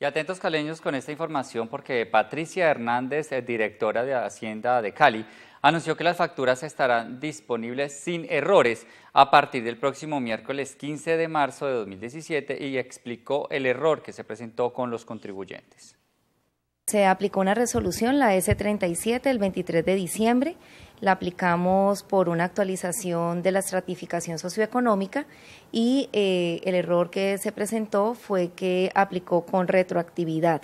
Y atentos caleños con esta información porque Patricia Hernández, eh, directora de Hacienda de Cali, anunció que las facturas estarán disponibles sin errores a partir del próximo miércoles 15 de marzo de 2017 y explicó el error que se presentó con los contribuyentes. Se aplicó una resolución, la S37, el 23 de diciembre. La aplicamos por una actualización de la estratificación socioeconómica y eh, el error que se presentó fue que aplicó con retroactividad.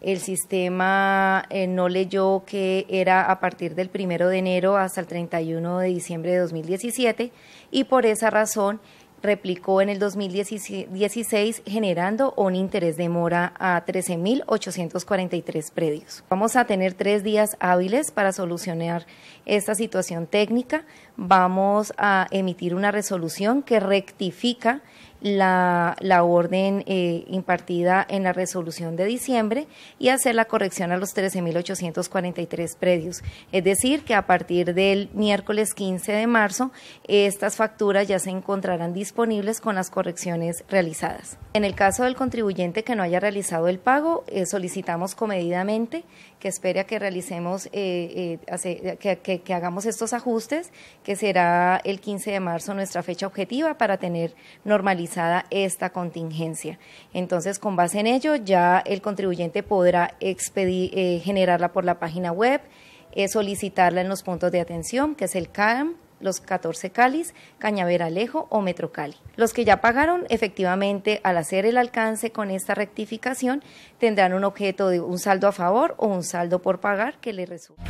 El sistema eh, no leyó que era a partir del 1 de enero hasta el 31 de diciembre de 2017 y por esa razón replicó en el 2016 generando un interés de mora a 13.843 predios. Vamos a tener tres días hábiles para solucionar esta situación técnica. Vamos a emitir una resolución que rectifica la, orden eh, impartida en la resolución de diciembre y hacer la corrección a los 13.843 predios. Es decir, que a partir del miércoles 15 de marzo, estas facturas ya se encontrarán disponibles con las correcciones realizadas. En el caso del contribuyente que no haya realizado el pago, eh, solicitamos comedidamente que espere a que realicemos, eh, que, hagamos estos ajustes, que será el 15 de marzo nuestra fecha objetiva para tener normalidad esta contingencia. Entonces, con base en ello, ya el contribuyente podrá expedir, eh, generarla por la página web, eh, solicitarla en los puntos de atención, que es el CAM, los 14 Calis, Cañaveralejo o Metro Cali. Los que ya pagaron, efectivamente, al hacer el alcance con esta rectificación, tendrán un objeto de un saldo a favor o un saldo por pagar que le resulte.